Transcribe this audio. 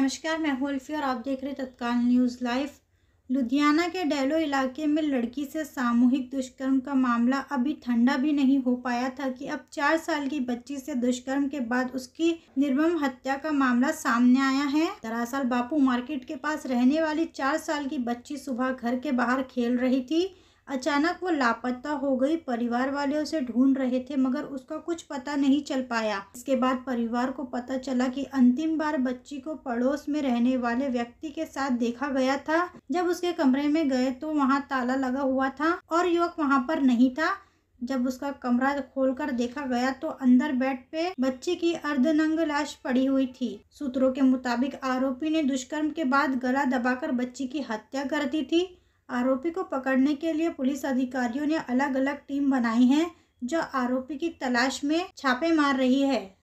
नमस्कार मैं हूँ और आप देख रहे तत्काल न्यूज़ लाइव लुधियाना के डेलो इलाके में लड़की से सामूहिक दुष्कर्म का मामला अभी ठंडा भी नहीं हो पाया था कि अब चार साल की बच्ची से दुष्कर्म के बाद उसकी निर्मम हत्या का मामला सामने आया है दरअसल बापू मार्केट के पास रहने वाली चार साल की बच्ची सुबह घर के बाहर खेल रही थी अचानक वो लापता हो गई परिवार वाले उसे ढूंढ रहे थे मगर उसका कुछ पता नहीं चल पाया इसके बाद परिवार को पता चला कि अंतिम बार बच्ची को पड़ोस में रहने वाले व्यक्ति के साथ देखा गया था जब उसके कमरे में गए तो वहाँ ताला लगा हुआ था और युवक वहाँ पर नहीं था जब उसका कमरा खोलकर देखा गया तो अंदर बेड पे बच्चे की अर्धनंग लाश पड़ी हुई थी सूत्रों के मुताबिक आरोपी ने दुष्कर्म के बाद गला दबाकर बच्ची की हत्या कर दी थी आरोपी को पकड़ने के लिए पुलिस अधिकारियों ने अलग अलग टीम बनाई है जो आरोपी की तलाश में छापे मार रही है